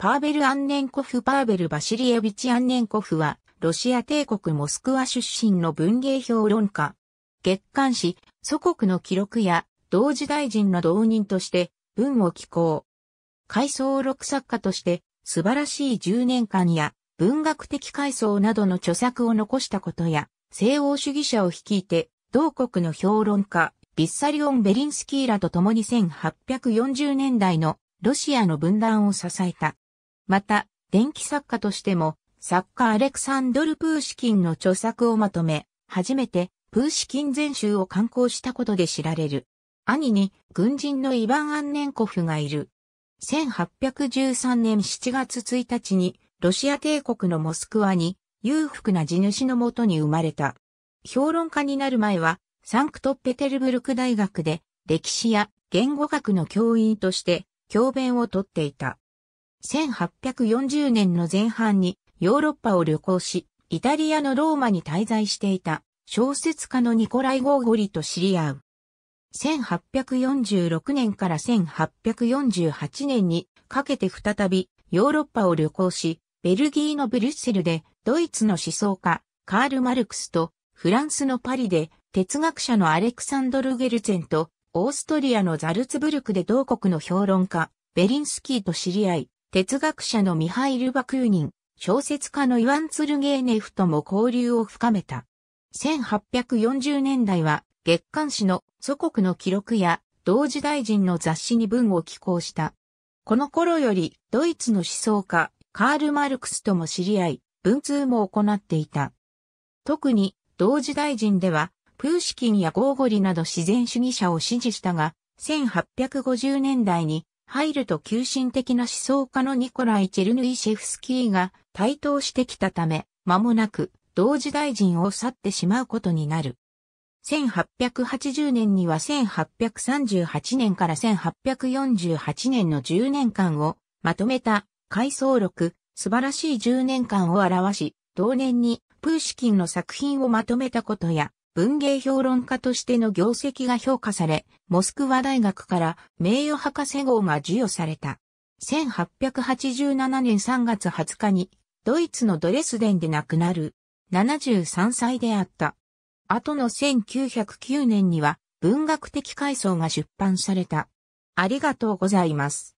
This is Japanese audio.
パーベル・アンネンコフ・パーベル・バシリエビチ・アンネンコフは、ロシア帝国モスクワ出身の文芸評論家。月刊誌、祖国の記録や、同時大臣の同人として、文を寄稿。回想録作家として、素晴らしい10年間や、文学的回想などの著作を残したことや、西欧主義者を率いて、同国の評論家、ビッサリオン・ベリンスキーらと共に1840年代のロシアの分断を支えた。また、電気作家としても、作家アレクサンドル・プーシキンの著作をまとめ、初めて、プーシキン全集を刊行したことで知られる。兄に、軍人のイヴァン・アンネンコフがいる。1813年7月1日に、ロシア帝国のモスクワに、裕福な地主のもとに生まれた。評論家になる前は、サンクトペテルブルク大学で、歴史や言語学の教員として、教鞭をとっていた。1840年の前半にヨーロッパを旅行し、イタリアのローマに滞在していた小説家のニコライ・ゴーゴリと知り合う。1846年から1848年にかけて再びヨーロッパを旅行し、ベルギーのブリュッセルでドイツの思想家カール・マルクスとフランスのパリで哲学者のアレクサンドル・ゲルゼンとオーストリアのザルツブルクで同国の評論家ベリンスキーと知り合い、哲学者のミハイル・バクーニン、小説家のイワン・ツルゲーネフとも交流を深めた。1840年代は月刊誌の祖国の記録や同時代人の雑誌に文を寄稿した。この頃よりドイツの思想家カール・マルクスとも知り合い、文通も行っていた。特に同時代人ではプーシキンやゴーゴリなど自然主義者を支持したが、1850年代に入ると急進的な思想家のニコライ・チェルヌイシェフスキーが台頭してきたため、間もなく同時大臣を去ってしまうことになる。1880年には1838年から1848年の10年間をまとめた回想録、素晴らしい10年間を表し、同年にプーシキンの作品をまとめたことや、文芸評論家としての業績が評価され、モスクワ大学から名誉博士号が授与された。1887年3月20日に、ドイツのドレスデンで亡くなる。73歳であった。後の1909年には、文学的階層が出版された。ありがとうございます。